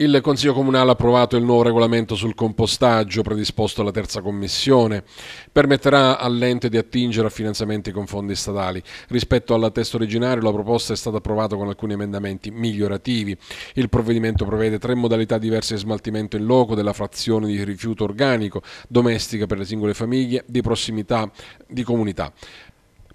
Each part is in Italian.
Il Consiglio Comunale ha approvato il nuovo regolamento sul compostaggio predisposto alla terza commissione. Permetterà all'ente di attingere a finanziamenti con fondi statali. Rispetto al testo originario la proposta è stata approvata con alcuni emendamenti migliorativi. Il provvedimento prevede tre modalità diverse di smaltimento in loco della frazione di rifiuto organico domestica per le singole famiglie di prossimità di comunità.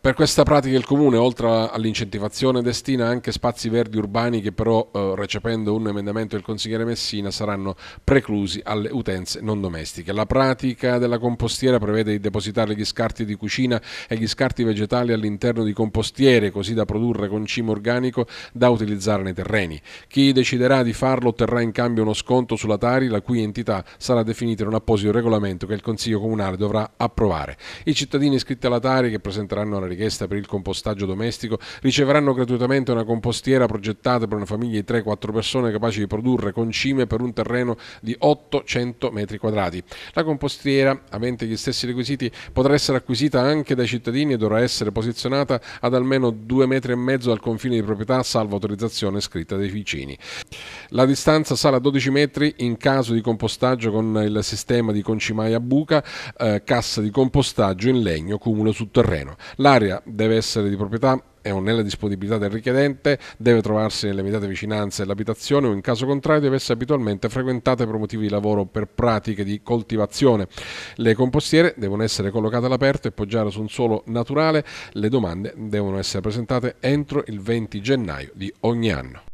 Per questa pratica il Comune, oltre all'incentivazione, destina anche spazi verdi urbani che però, eh, recependo un emendamento del consigliere Messina, saranno preclusi alle utenze non domestiche. La pratica della compostiera prevede di depositare gli scarti di cucina e gli scarti vegetali all'interno di compostiere, così da produrre concime organico da utilizzare nei terreni. Chi deciderà di farlo otterrà in cambio uno sconto sulla Tari, la cui entità sarà definita in un apposito regolamento che il Consiglio Comunale dovrà approvare. I cittadini iscritti alla Tari che presenteranno la richiesta richiesta per il compostaggio domestico riceveranno gratuitamente una compostiera progettata per una famiglia di 3-4 persone capaci di produrre concime per un terreno di 800 metri quadrati. La compostiera, avente gli stessi requisiti, potrà essere acquisita anche dai cittadini e dovrà essere posizionata ad almeno 2,5 metri e mezzo dal confine di proprietà, salvo autorizzazione scritta dei vicini. La distanza sale a 12 metri in caso di compostaggio con il sistema di concimaia buca, eh, cassa di compostaggio in legno, cumulo su terreno. L'area primaria deve essere di proprietà e o nella disponibilità del richiedente, deve trovarsi nelle immediate vicinanze dell'abitazione o in caso contrario deve essere abitualmente frequentata per motivi di lavoro o per pratiche di coltivazione. Le compostiere devono essere collocate all'aperto e poggiare su un suolo naturale. Le domande devono essere presentate entro il 20 gennaio di ogni anno.